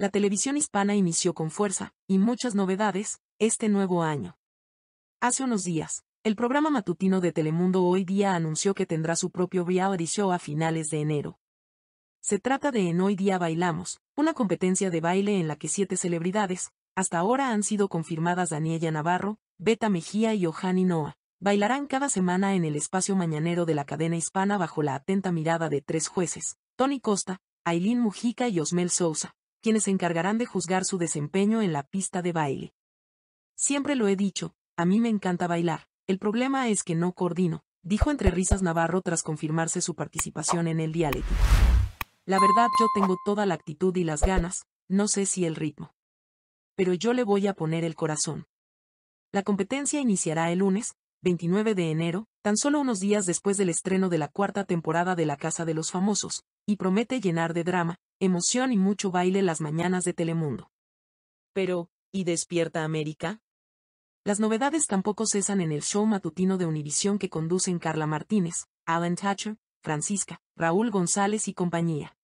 la televisión hispana inició con fuerza, y muchas novedades, este nuevo año. Hace unos días, el programa matutino de Telemundo Hoy Día anunció que tendrá su propio reality show a finales de enero. Se trata de En Hoy Día Bailamos, una competencia de baile en la que siete celebridades, hasta ahora han sido confirmadas Daniela Navarro, Beta Mejía y Ohani Noah, bailarán cada semana en el espacio mañanero de la cadena hispana bajo la atenta mirada de tres jueces, Tony Costa, Aileen Mujica y Osmel Sousa, quienes se encargarán de juzgar su desempeño en la pista de baile. Siempre lo he dicho, a mí me encanta bailar, el problema es que no coordino, dijo entre risas Navarro tras confirmarse su participación en el diálogo. La verdad yo tengo toda la actitud y las ganas, no sé si el ritmo. Pero yo le voy a poner el corazón. La competencia iniciará el lunes, 29 de enero, tan solo unos días después del estreno de la cuarta temporada de La Casa de los Famosos, y promete llenar de drama, emoción y mucho baile las mañanas de Telemundo. Pero, ¿y despierta América? Las novedades tampoco cesan en el show matutino de Univisión que conducen Carla Martínez, Alan Thatcher, Francisca, Raúl González y compañía.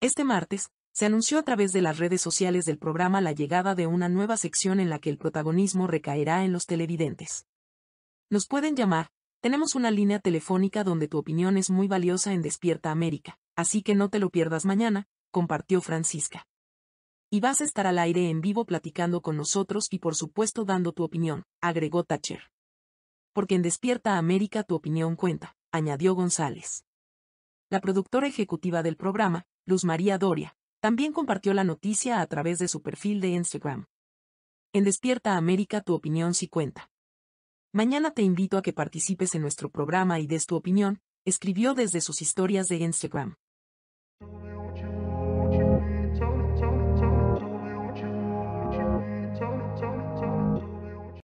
Este martes, se anunció a través de las redes sociales del programa la llegada de una nueva sección en la que el protagonismo recaerá en los televidentes. Nos pueden llamar, tenemos una línea telefónica donde tu opinión es muy valiosa en Despierta América, así que no te lo pierdas mañana, compartió Francisca. Y vas a estar al aire en vivo platicando con nosotros y por supuesto dando tu opinión, agregó Thatcher. Porque en Despierta América tu opinión cuenta, añadió González. La productora ejecutiva del programa, Luz María Doria, también compartió la noticia a través de su perfil de Instagram. En Despierta América tu opinión sí cuenta. Mañana te invito a que participes en nuestro programa y des tu opinión, escribió desde sus historias de Instagram.